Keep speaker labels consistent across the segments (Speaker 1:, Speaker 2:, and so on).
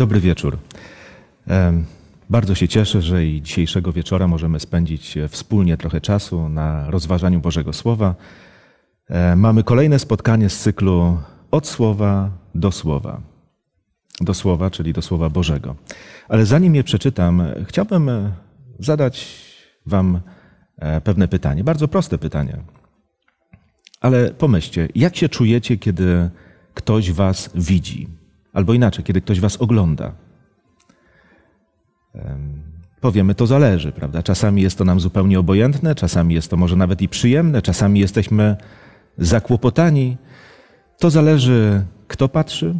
Speaker 1: Dobry wieczór. Bardzo się cieszę, że i dzisiejszego wieczora możemy spędzić e, wspólnie trochę czasu na rozważaniu Bożego Słowa. E, mamy kolejne spotkanie z cyklu Od Słowa do Słowa. Do Słowa, czyli do Słowa Bożego. Ale zanim je przeczytam, chciałbym e, zadać Wam pewne pytanie, bardzo proste pytanie. Ale pomyślcie, jak się czujecie, kiedy ktoś Was widzi? Albo inaczej, kiedy ktoś was ogląda. Powiemy, to zależy, prawda? Czasami jest to nam zupełnie obojętne, czasami jest to może nawet i przyjemne, czasami jesteśmy zakłopotani. To zależy, kto patrzy,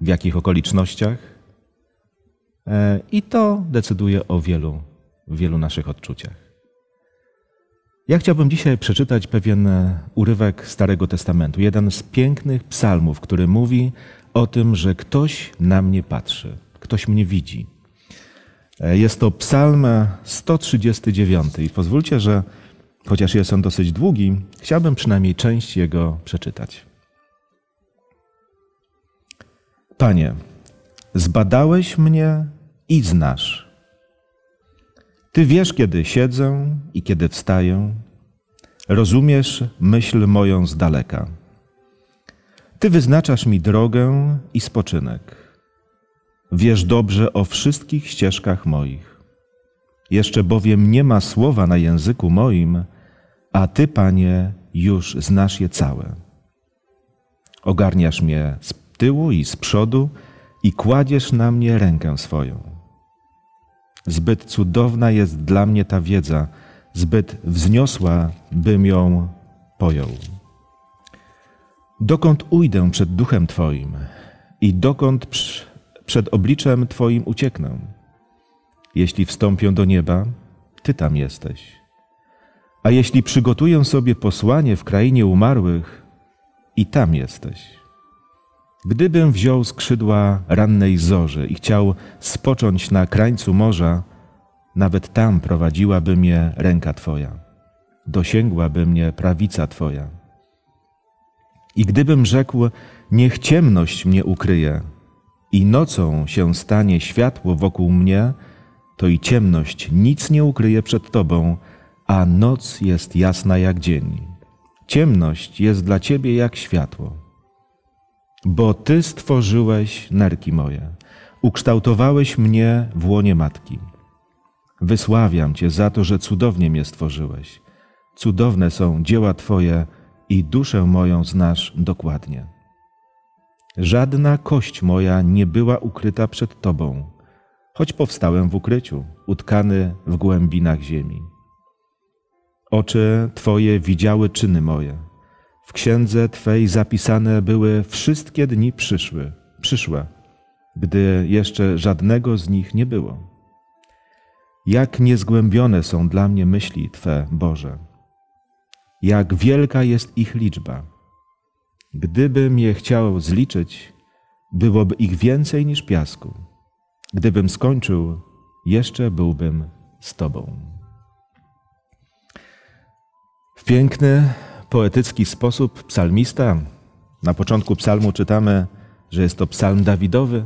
Speaker 1: w jakich okolicznościach. E, I to decyduje o wielu, wielu naszych odczuciach. Ja chciałbym dzisiaj przeczytać pewien urywek Starego Testamentu, jeden z pięknych psalmów, który mówi o tym, że ktoś na mnie patrzy, ktoś mnie widzi. E, jest to psalm 139 i pozwólcie, że chociaż jest on dosyć długi, chciałbym przynajmniej część jego przeczytać. Panie, zbadałeś mnie i znasz. Ty wiesz, kiedy siedzę i kiedy wstaję. Rozumiesz myśl moją z daleka. Ty wyznaczasz mi drogę i spoczynek. Wiesz dobrze o wszystkich ścieżkach moich. Jeszcze bowiem nie ma słowa na języku moim, a Ty, Panie, już znasz je całe. Ogarniasz mnie z tyłu i z przodu i kładziesz na mnie rękę swoją. Zbyt cudowna jest dla mnie ta wiedza, zbyt wzniosła, bym ją pojął. Dokąd ujdę przed duchem Twoim i dokąd przed obliczem Twoim ucieknę? Jeśli wstąpię do nieba, Ty tam jesteś. A jeśli przygotuję sobie posłanie w krainie umarłych, i tam jesteś. Gdybym wziął skrzydła rannej zorzy i chciał spocząć na krańcu morza, nawet tam prowadziłaby mnie ręka Twoja, dosięgłaby mnie prawica Twoja. I gdybym rzekł, niech ciemność mnie ukryje, i nocą się stanie światło wokół mnie, to i ciemność nic nie ukryje przed Tobą, a noc jest jasna jak dzień. Ciemność jest dla Ciebie jak światło. Bo Ty stworzyłeś nerki moje, ukształtowałeś mnie w łonie matki. Wysławiam Cię za to, że cudownie mnie stworzyłeś. Cudowne są dzieła Twoje, i duszę moją znasz dokładnie. Żadna kość moja nie była ukryta przed Tobą, choć powstałem w ukryciu, utkany w głębinach ziemi. Oczy Twoje widziały czyny moje. W księdze Twej zapisane były wszystkie dni przyszły, przyszłe, gdy jeszcze żadnego z nich nie było. Jak niezgłębione są dla mnie myśli Twe, Boże jak wielka jest ich liczba. Gdybym je chciał zliczyć, byłoby ich więcej niż piasku. Gdybym skończył, jeszcze byłbym z Tobą. W piękny, poetycki sposób psalmista, na początku psalmu czytamy, że jest to psalm Dawidowy,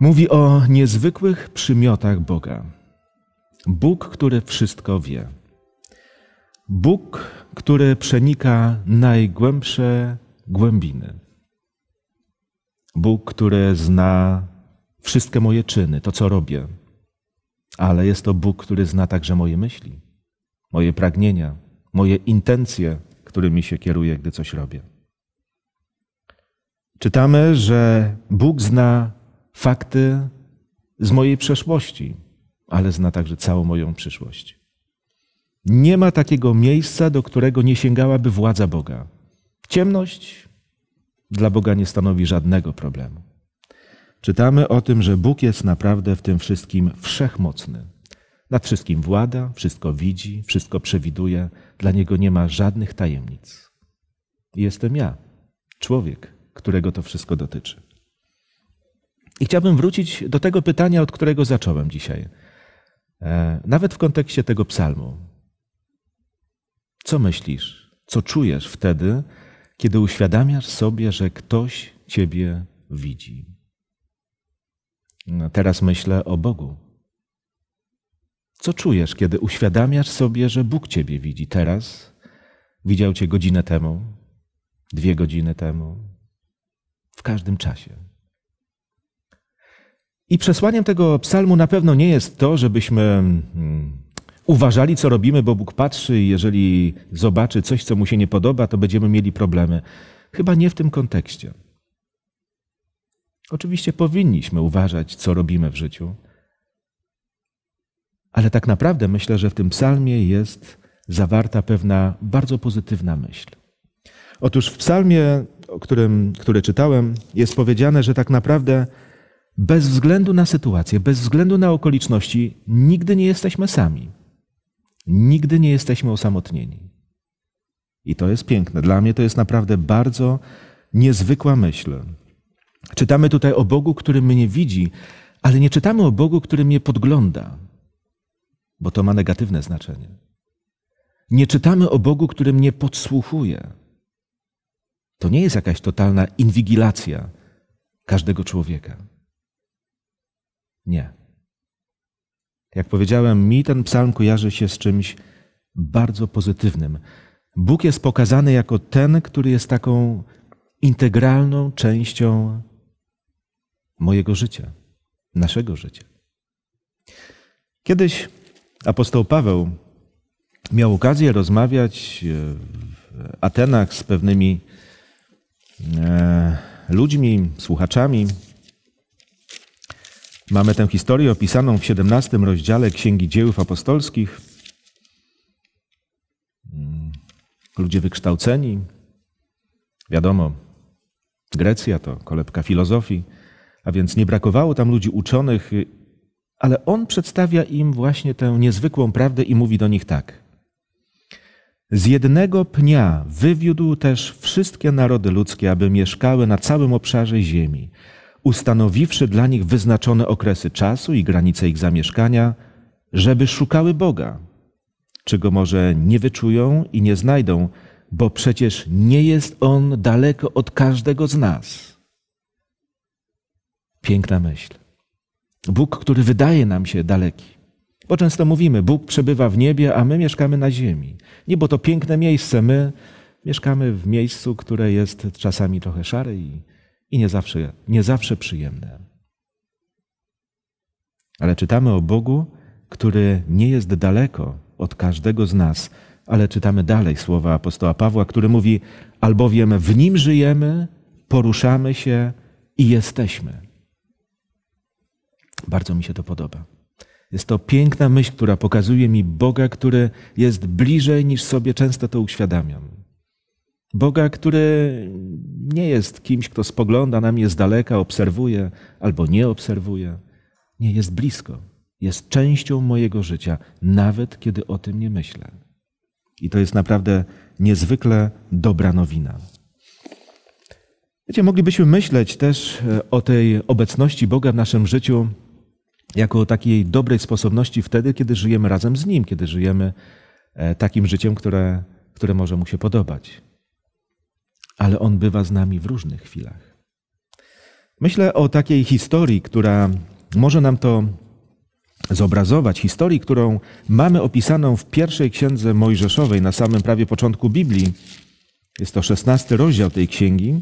Speaker 1: mówi o niezwykłych przymiotach Boga. Bóg, który wszystko wie. Bóg, który przenika najgłębsze głębiny. Bóg, który zna wszystkie moje czyny, to co robię, ale jest to Bóg, który zna także moje myśli, moje pragnienia, moje intencje, którymi się kieruję, gdy coś robię. Czytamy, że Bóg zna fakty z mojej przeszłości, ale zna także całą moją przyszłość. Nie ma takiego miejsca, do którego nie sięgałaby władza Boga. Ciemność dla Boga nie stanowi żadnego problemu. Czytamy o tym, że Bóg jest naprawdę w tym wszystkim wszechmocny. Nad wszystkim włada, wszystko widzi, wszystko przewiduje, dla niego nie ma żadnych tajemnic. Jestem ja, człowiek, którego to wszystko dotyczy. I chciałbym wrócić do tego pytania, od którego zacząłem dzisiaj. E, nawet w kontekście tego psalmu. Co myślisz? Co czujesz wtedy, kiedy uświadamiasz sobie, że ktoś Ciebie widzi? No teraz myślę o Bogu. Co czujesz, kiedy uświadamiasz sobie, że Bóg Ciebie widzi teraz? Widział Cię godzinę temu, dwie godziny temu, w każdym czasie. I przesłaniem tego psalmu na pewno nie jest to, żebyśmy hmm, uważali, co robimy, bo Bóg patrzy i jeżeli zobaczy coś, co mu się nie podoba, to będziemy mieli problemy. Chyba nie w tym kontekście. Oczywiście powinniśmy uważać, co robimy w życiu, ale tak naprawdę myślę, że w tym psalmie jest zawarta pewna bardzo pozytywna myśl. Otóż w psalmie, o którym, który czytałem, jest powiedziane, że tak naprawdę bez względu na sytuację, bez względu na okoliczności, nigdy nie jesteśmy sami. Nigdy nie jesteśmy osamotnieni. I to jest piękne. Dla mnie to jest naprawdę bardzo niezwykła myśl. Czytamy tutaj o Bogu, który mnie widzi, ale nie czytamy o Bogu, który mnie podgląda, bo to ma negatywne znaczenie. Nie czytamy o Bogu, który mnie podsłuchuje. To nie jest jakaś totalna inwigilacja każdego człowieka. Nie. Jak powiedziałem, mi ten psalm kojarzy się z czymś bardzo pozytywnym. Bóg jest pokazany jako ten, który jest taką integralną częścią mojego życia, naszego życia. Kiedyś apostoł Paweł miał okazję rozmawiać e, w Atenach z pewnymi e, ludźmi, słuchaczami, Mamy tę historię opisaną w 17 rozdziale Księgi Dzieł Apostolskich. Mm. Ludzie wykształceni, wiadomo, Grecja to kolebka filozofii, a więc nie brakowało tam ludzi uczonych, y, ale on przedstawia im właśnie tę niezwykłą prawdę i mówi do nich tak. Z jednego pnia wywiódł też wszystkie narody ludzkie, aby mieszkały na całym obszarze ziemi ustanowiwszy dla nich wyznaczone okresy czasu i granice ich zamieszkania, żeby szukały Boga, czego może nie wyczują i nie znajdą, bo przecież nie jest On daleko od każdego z nas. Piękna myśl. Bóg, który wydaje nam się daleki. Bo często mówimy, Bóg przebywa w niebie, a my mieszkamy na ziemi. Nie, bo to piękne miejsce, my mieszkamy w miejscu, które jest czasami trochę szare i i nie zawsze, nie zawsze przyjemne. Ale czytamy o Bogu, który nie jest daleko od każdego z nas, ale czytamy dalej słowa apostoła Pawła, który mówi: Albowiem w nim żyjemy, poruszamy się i jesteśmy. Bardzo mi się to podoba. Jest to piękna myśl, która pokazuje mi Boga, który jest bliżej niż sobie często to uświadamiam. Boga, który nie jest kimś, kto spogląda na mnie z daleka, obserwuje albo nie obserwuje. Nie, jest blisko. Jest częścią mojego życia, nawet kiedy o tym nie myślę. I to jest naprawdę niezwykle dobra nowina. Wiecie, moglibyśmy myśleć też e, o tej obecności Boga w naszym życiu jako o takiej dobrej sposobności wtedy, kiedy żyjemy razem z Nim, kiedy żyjemy e, takim życiem, które, które może Mu się podobać ale On bywa z nami w różnych chwilach. Myślę o takiej historii, która może nam to zobrazować, historii, którą mamy opisaną w pierwszej księdze Mojżeszowej, na samym prawie początku Biblii. Jest to szesnasty rozdział tej księgi,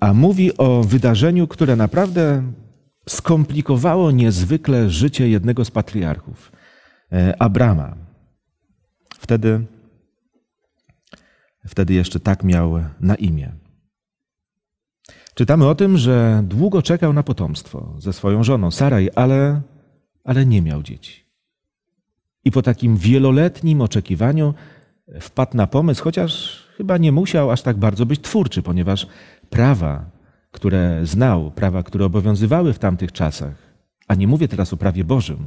Speaker 1: a mówi o wydarzeniu, które naprawdę skomplikowało niezwykle życie jednego z patriarchów, e, Abrama. Wtedy Wtedy jeszcze tak miał na imię. Czytamy o tym, że długo czekał na potomstwo ze swoją żoną Saraj, ale, ale nie miał dzieci. I po takim wieloletnim oczekiwaniu wpadł na pomysł, chociaż chyba nie musiał aż tak bardzo być twórczy, ponieważ prawa, które znał, prawa, które obowiązywały w tamtych czasach, a nie mówię teraz o prawie Bożym,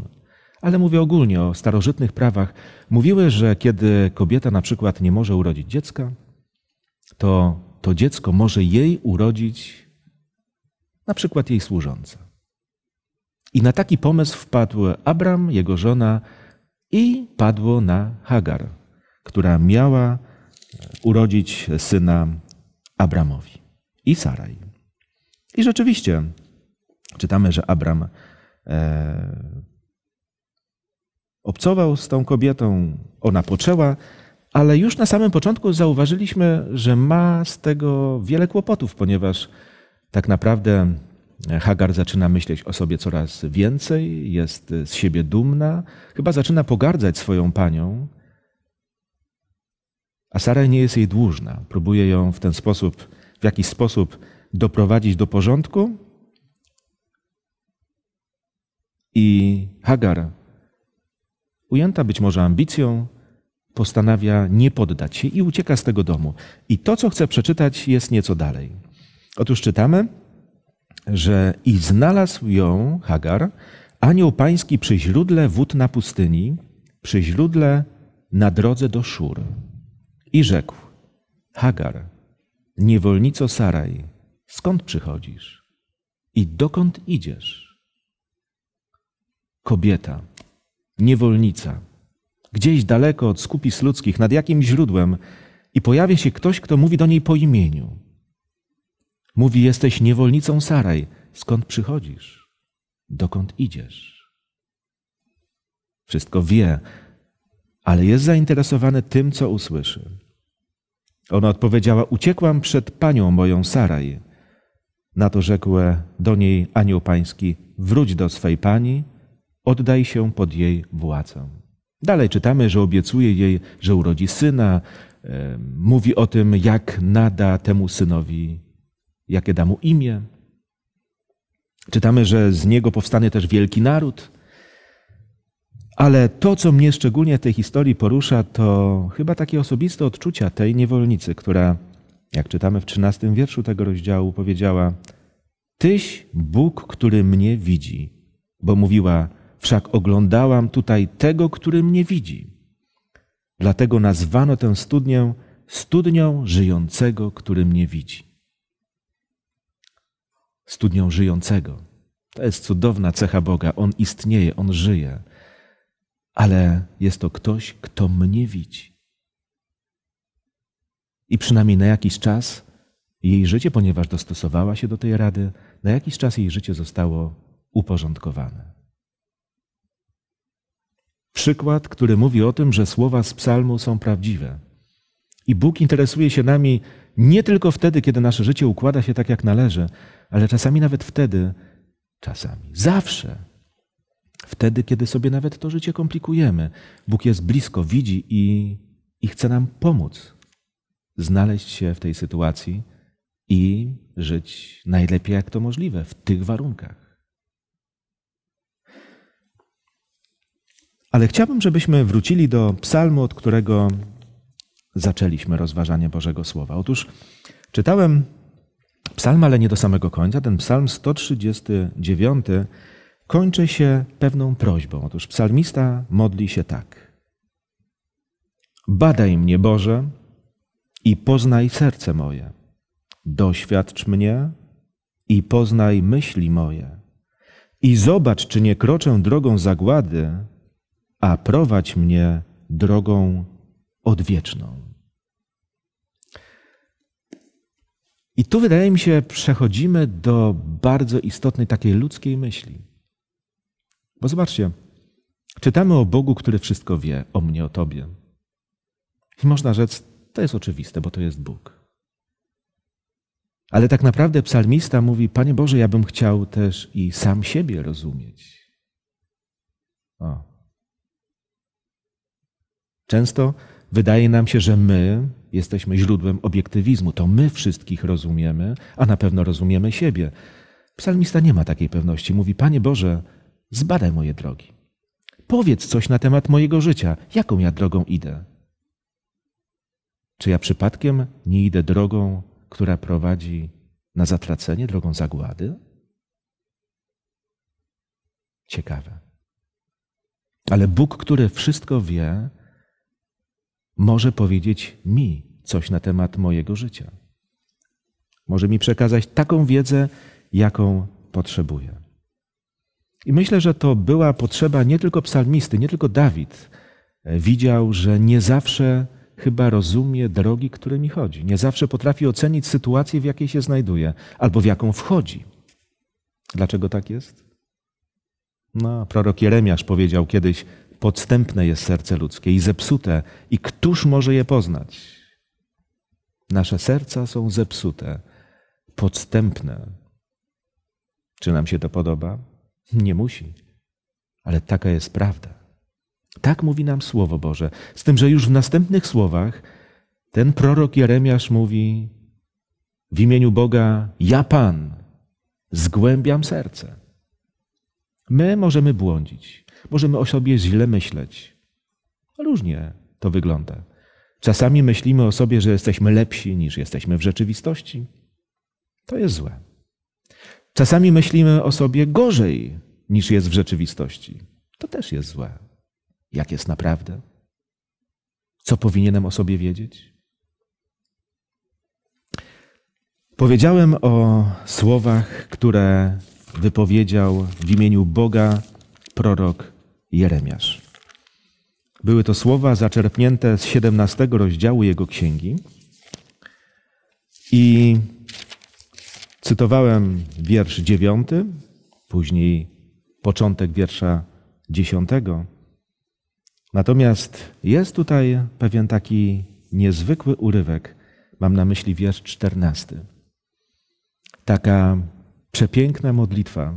Speaker 1: ale mówię ogólnie o starożytnych prawach, mówiły, że kiedy kobieta na przykład nie może urodzić dziecka, to to dziecko może jej urodzić na przykład jej służąca. I na taki pomysł wpadł Abram, jego żona, i padło na Hagar, która miała e, urodzić syna Abramowi i Saraj. I rzeczywiście czytamy, że Abram e, obcował z tą kobietą, ona poczęła, ale już na samym początku zauważyliśmy, że ma z tego wiele kłopotów, ponieważ tak naprawdę Hagar zaczyna myśleć o sobie coraz więcej, jest z siebie dumna, chyba zaczyna pogardzać swoją panią, a Sara nie jest jej dłużna. Próbuje ją w ten sposób, w jakiś sposób doprowadzić do porządku. I Hagar ujęta być może ambicją, postanawia nie poddać się i ucieka z tego domu. I to, co chcę przeczytać, jest nieco dalej. Otóż czytamy, że i znalazł ją Hagar, anioł pański przy źródle wód na pustyni, przy źródle na drodze do Szur. I rzekł, Hagar, niewolnico Saraj, skąd przychodzisz i dokąd idziesz? Kobieta, niewolnica, gdzieś daleko od skupis ludzkich, nad jakim źródłem, i pojawia się ktoś, kto mówi do niej po imieniu. Mówi: Jesteś niewolnicą Saraj, skąd przychodzisz, dokąd idziesz. Wszystko wie, ale jest zainteresowany tym, co usłyszy. Ona odpowiedziała: Uciekłam przed panią moją Saraj. Na to rzekł do niej anioł pański: Wróć do swej pani oddaj się pod jej władzę. Dalej czytamy, że obiecuje jej, że urodzi syna, e, mówi o tym, jak nada temu synowi, jakie da mu imię. Czytamy, że z niego powstanie też wielki naród. Ale to, co mnie szczególnie w tej historii porusza, to chyba takie osobiste odczucia tej niewolnicy, która, jak czytamy w 13 wierszu tego rozdziału, powiedziała: Tyś Bóg, który mnie widzi, bo mówiła: wszak oglądałam tutaj tego, który mnie widzi. Dlatego nazwano tę studnię studnią żyjącego, który mnie widzi. Studnią żyjącego. To jest cudowna cecha Boga. On istnieje, on żyje, ale jest to ktoś, kto mnie widzi. I przynajmniej na jakiś czas jej życie, ponieważ dostosowała się do tej rady, na jakiś czas jej życie zostało uporządkowane. Przykład, który mówi o tym, że słowa z psalmu są prawdziwe. I Bóg interesuje się nami nie tylko wtedy, kiedy nasze życie układa się tak, jak należy, ale czasami nawet wtedy, czasami, zawsze, wtedy, kiedy sobie nawet to życie komplikujemy. Bóg jest blisko, widzi i, i chce nam pomóc znaleźć się w tej sytuacji i żyć najlepiej, jak to możliwe, w tych warunkach. Ale chciałbym, żebyśmy wrócili do psalmu, od którego zaczęliśmy rozważanie Bożego Słowa. Otóż czytałem psalm, ale nie do samego końca. Ten psalm 139 kończy się pewną prośbą. Otóż psalmista modli się tak. Badaj mnie, Boże, i poznaj serce moje. Doświadcz mnie i poznaj myśli moje. I zobacz, czy nie kroczę drogą zagłady, a prowadź mnie drogą odwieczną. I tu wydaje mi się, przechodzimy do bardzo istotnej takiej ludzkiej myśli. Bo zobaczcie, czytamy o Bogu, który wszystko wie, o mnie, o tobie. I można rzec, to jest oczywiste, bo to jest Bóg. Ale tak naprawdę psalmista mówi: Panie Boże, ja bym chciał też i sam siebie rozumieć. O, Często wydaje nam się, że my jesteśmy źródłem obiektywizmu. To my wszystkich rozumiemy, a na pewno rozumiemy siebie. Psalmista nie ma takiej pewności. Mówi: Panie Boże, zbadaj moje drogi. Powiedz coś na temat mojego życia, jaką ja drogą idę. Czy ja przypadkiem nie idę drogą, która prowadzi na zatracenie, drogą zagłady? Ciekawe. Ale Bóg, który wszystko wie, może powiedzieć mi coś na temat mojego życia. Może mi przekazać taką wiedzę, jaką potrzebuję. I myślę, że to była potrzeba nie tylko psalmisty, nie tylko Dawid e, widział, że nie zawsze chyba rozumie drogi, którymi chodzi. Nie zawsze potrafi ocenić sytuację, w jakiej się znajduje albo w jaką wchodzi. Dlaczego tak jest? No, prorok Jeremiasz powiedział kiedyś: podstępne jest serce ludzkie i zepsute, i któż może je poznać? Nasze serca są zepsute, podstępne. Czy nam się to podoba? Nie musi, ale taka jest prawda. Tak mówi nam Słowo Boże, z tym, że już w następnych słowach ten prorok Jeremiasz mówi: W imieniu Boga, ja Pan, zgłębiam serce. My możemy błądzić, Możemy o sobie źle myśleć. No różnie to wygląda. Czasami myślimy o sobie, że jesteśmy lepsi niż jesteśmy w rzeczywistości. To jest złe. Czasami myślimy o sobie gorzej niż jest w rzeczywistości. To też jest złe. Jak jest naprawdę? Co powinienem o sobie wiedzieć? Powiedziałem o słowach, które wypowiedział w imieniu Boga prorok Jeremiasz. Były to słowa zaczerpnięte z 17 rozdziału jego księgi. I cytowałem wiersz 9, później początek wiersza 10. Natomiast jest tutaj pewien taki niezwykły urywek. Mam na myśli wiersz 14. Taka przepiękna modlitwa,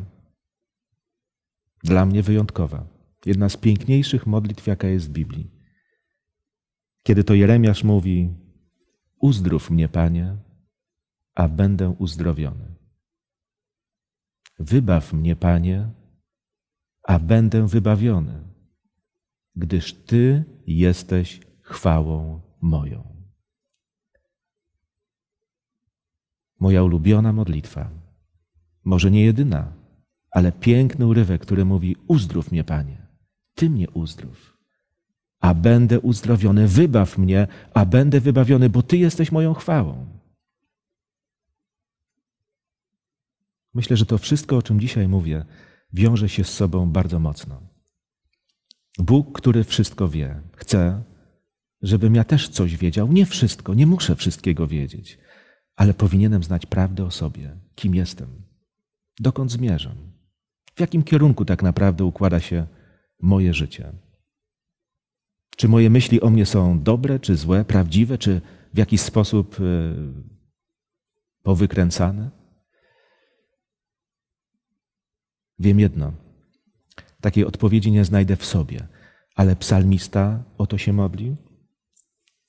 Speaker 1: dla mnie wyjątkowa. Jedna z piękniejszych modlitw, jaka jest w Biblii. Kiedy to Jeremiasz mówi: Uzdrów mnie, panie, a będę uzdrowiony. Wybaw mnie, panie, a będę wybawiony, gdyż ty jesteś chwałą moją. Moja ulubiona modlitwa, może nie jedyna, ale piękny urywek, który mówi: Uzdrów mnie, panie ty mnie uzdrów, a będę uzdrowiony, wybaw mnie, a będę wybawiony, bo Ty jesteś moją chwałą. Myślę, że to wszystko, o czym dzisiaj mówię, wiąże się z sobą bardzo mocno. Bóg, który wszystko wie, chce, żebym ja też coś wiedział. Nie wszystko, nie muszę wszystkiego wiedzieć, ale powinienem znać prawdę o sobie, kim jestem, dokąd zmierzam, w jakim kierunku tak naprawdę układa się moje życie? Czy moje myśli o mnie są dobre, czy złe, prawdziwe, czy w jakiś sposób y, powykręcane? Wiem jedno. Takiej odpowiedzi nie znajdę w sobie, ale psalmista o to się modli.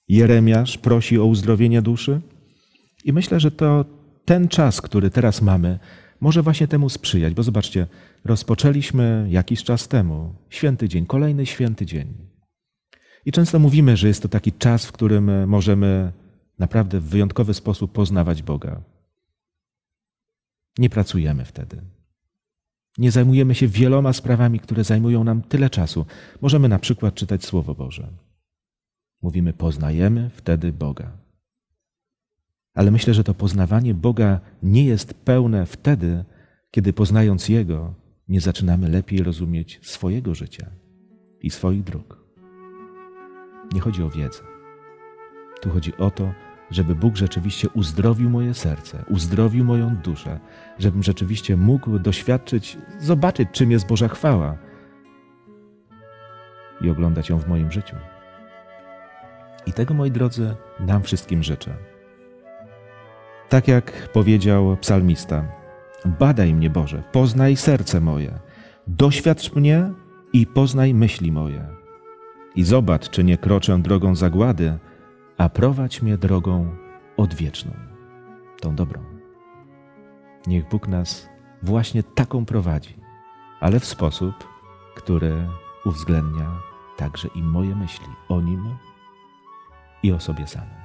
Speaker 1: Jeremiasz prosi o uzdrowienie duszy. I myślę, że to ten czas, który teraz mamy, może właśnie temu sprzyjać, bo zobaczcie, rozpoczęliśmy jakiś czas temu święty dzień, kolejny święty dzień. I często mówimy, że jest to taki czas, w którym możemy naprawdę w wyjątkowy sposób poznawać Boga. Nie pracujemy wtedy. Nie zajmujemy się wieloma sprawami, które zajmują nam tyle czasu. Możemy na przykład czytać Słowo Boże. Mówimy, poznajemy wtedy Boga. Ale myślę, że to poznawanie Boga nie jest pełne wtedy, kiedy poznając Jego, nie zaczynamy lepiej rozumieć swojego życia i swoich dróg. Nie chodzi o wiedzę. Tu chodzi o to, żeby Bóg rzeczywiście uzdrowił moje serce, uzdrowił moją duszę, żebym rzeczywiście mógł doświadczyć, zobaczyć, czym jest Boża chwała i oglądać ją w moim życiu. I tego, moi drodzy, nam wszystkim życzę. Tak jak powiedział psalmista: Badaj mnie, Boże, poznaj serce moje, doświadcz mnie i poznaj myśli moje. I zobacz, czy nie kroczę drogą zagłady, a prowadź mnie drogą odwieczną, tą dobrą. Niech Bóg nas właśnie taką prowadzi, ale w sposób, który uwzględnia także i moje myśli o Nim i o sobie samym.